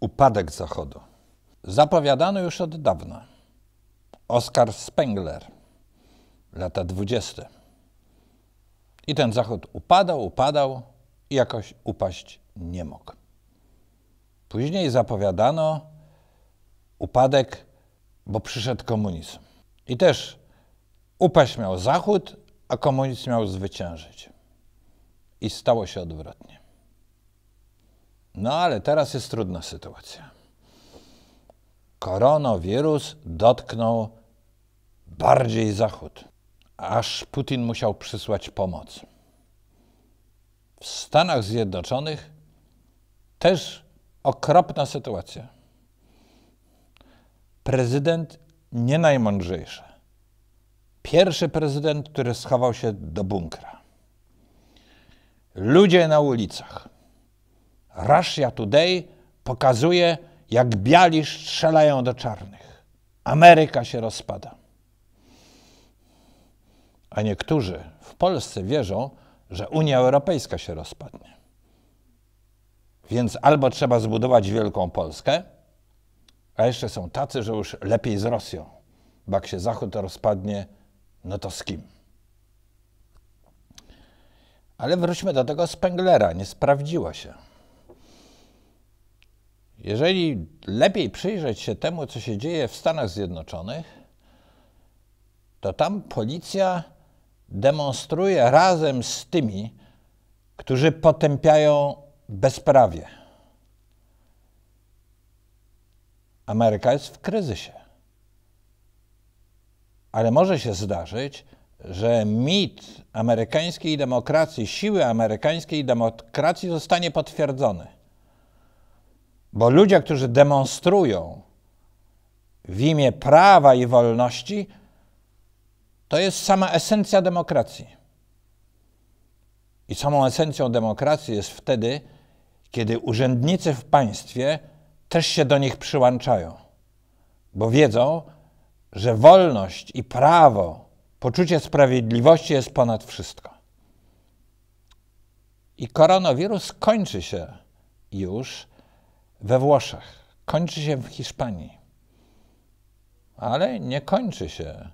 Upadek Zachodu. Zapowiadano już od dawna. Oskar Spengler, lata 20. I ten Zachód upadał, upadał i jakoś upaść nie mógł. Później zapowiadano upadek, bo przyszedł komunizm. I też upaść miał Zachód, a komunizm miał zwyciężyć. I stało się odwrotnie. No ale teraz jest trudna sytuacja. Koronawirus dotknął bardziej Zachód, aż Putin musiał przysłać pomoc. W Stanach Zjednoczonych też okropna sytuacja. Prezydent nie najmądrzejszy. Pierwszy prezydent, który schował się do bunkra. Ludzie na ulicach. Russia Today pokazuje, jak biali strzelają do czarnych. Ameryka się rozpada. A niektórzy w Polsce wierzą, że Unia Europejska się rozpadnie. Więc albo trzeba zbudować wielką Polskę, a jeszcze są tacy, że już lepiej z Rosją, bo jak się Zachód rozpadnie, no to z kim? Ale wróćmy do tego Spenglera, nie sprawdziło się. Jeżeli lepiej przyjrzeć się temu, co się dzieje w Stanach Zjednoczonych, to tam policja demonstruje razem z tymi, którzy potępiają bezprawie. Ameryka jest w kryzysie. Ale może się zdarzyć, że mit amerykańskiej demokracji, siły amerykańskiej demokracji zostanie potwierdzony. Bo ludzie, którzy demonstrują w imię prawa i wolności, to jest sama esencja demokracji. I samą esencją demokracji jest wtedy kiedy urzędnicy w państwie też się do nich przyłączają, bo wiedzą, że wolność i prawo, poczucie sprawiedliwości jest ponad wszystko. I koronawirus kończy się już we Włoszech, kończy się w Hiszpanii, ale nie kończy się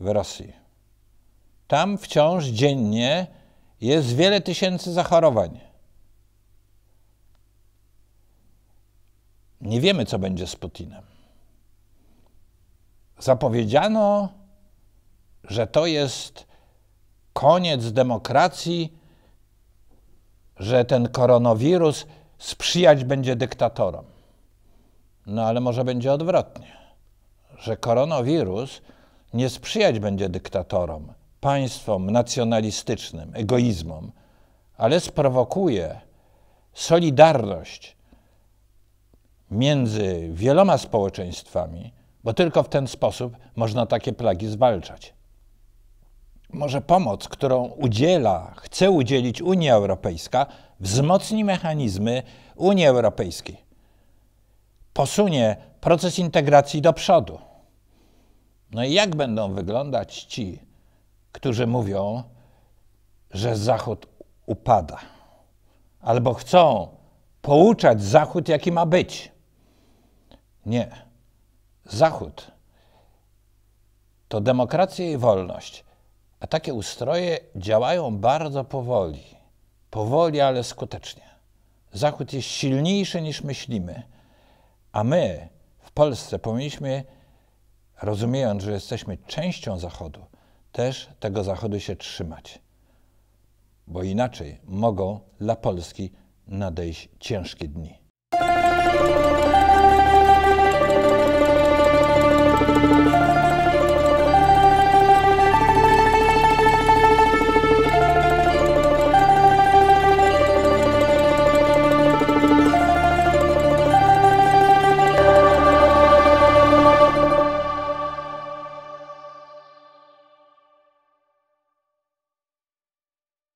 w Rosji. Tam wciąż dziennie jest wiele tysięcy zachorowań. Nie wiemy, co będzie z Putinem. Zapowiedziano, że to jest koniec demokracji, że ten koronawirus sprzyjać będzie dyktatorom. No ale może będzie odwrotnie, że koronawirus nie sprzyjać będzie dyktatorom, państwom nacjonalistycznym, egoizmom, ale sprowokuje solidarność między wieloma społeczeństwami, bo tylko w ten sposób można takie plagi zwalczać. Może pomoc, którą udziela, chce udzielić Unia Europejska, wzmocni mechanizmy Unii Europejskiej, posunie proces integracji do przodu. No i jak będą wyglądać ci, którzy mówią, że Zachód upada, albo chcą pouczać Zachód, jaki ma być? Nie. Zachód to demokracja i wolność, a takie ustroje działają bardzo powoli. Powoli, ale skutecznie. Zachód jest silniejszy niż myślimy, a my w Polsce powinniśmy, rozumiejąc, że jesteśmy częścią Zachodu, też tego Zachodu się trzymać, bo inaczej mogą dla Polski nadejść ciężkie dni.